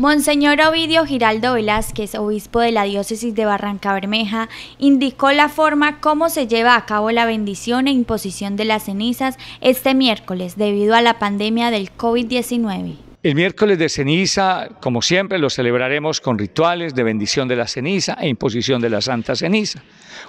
Monseñor Ovidio Giraldo Velázquez, obispo de la diócesis de Barranca Bermeja, indicó la forma como se lleva a cabo la bendición e imposición de las cenizas este miércoles debido a la pandemia del COVID-19. El miércoles de ceniza, como siempre, lo celebraremos con rituales de bendición de la ceniza e imposición de la santa ceniza,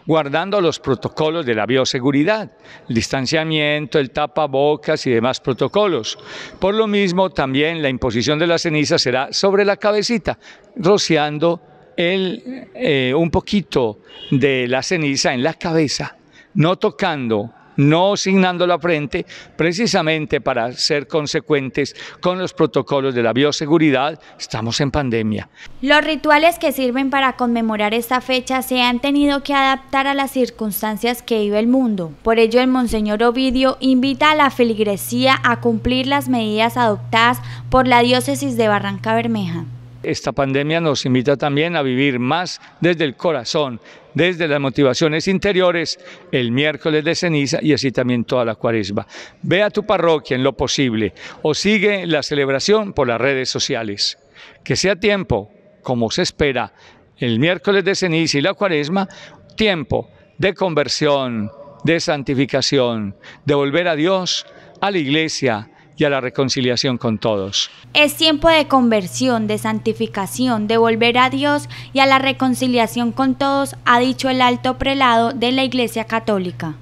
guardando los protocolos de la bioseguridad, el distanciamiento, el tapabocas y demás protocolos. Por lo mismo, también la imposición de la ceniza será sobre la cabecita, rociando eh, un poquito de la ceniza en la cabeza, no tocando no signando la frente, precisamente para ser consecuentes con los protocolos de la bioseguridad, estamos en pandemia. Los rituales que sirven para conmemorar esta fecha se han tenido que adaptar a las circunstancias que vive el mundo. Por ello, el Monseñor Ovidio invita a la feligresía a cumplir las medidas adoptadas por la diócesis de Barranca Bermeja. Esta pandemia nos invita también a vivir más desde el corazón, desde las motivaciones interiores, el miércoles de ceniza y así también toda la cuaresma. Ve a tu parroquia en lo posible o sigue la celebración por las redes sociales. Que sea tiempo, como se espera, el miércoles de ceniza y la cuaresma, tiempo de conversión, de santificación, de volver a Dios, a la iglesia, y a la reconciliación con todos. Es tiempo de conversión, de santificación, de volver a Dios y a la reconciliación con todos, ha dicho el alto prelado de la Iglesia Católica.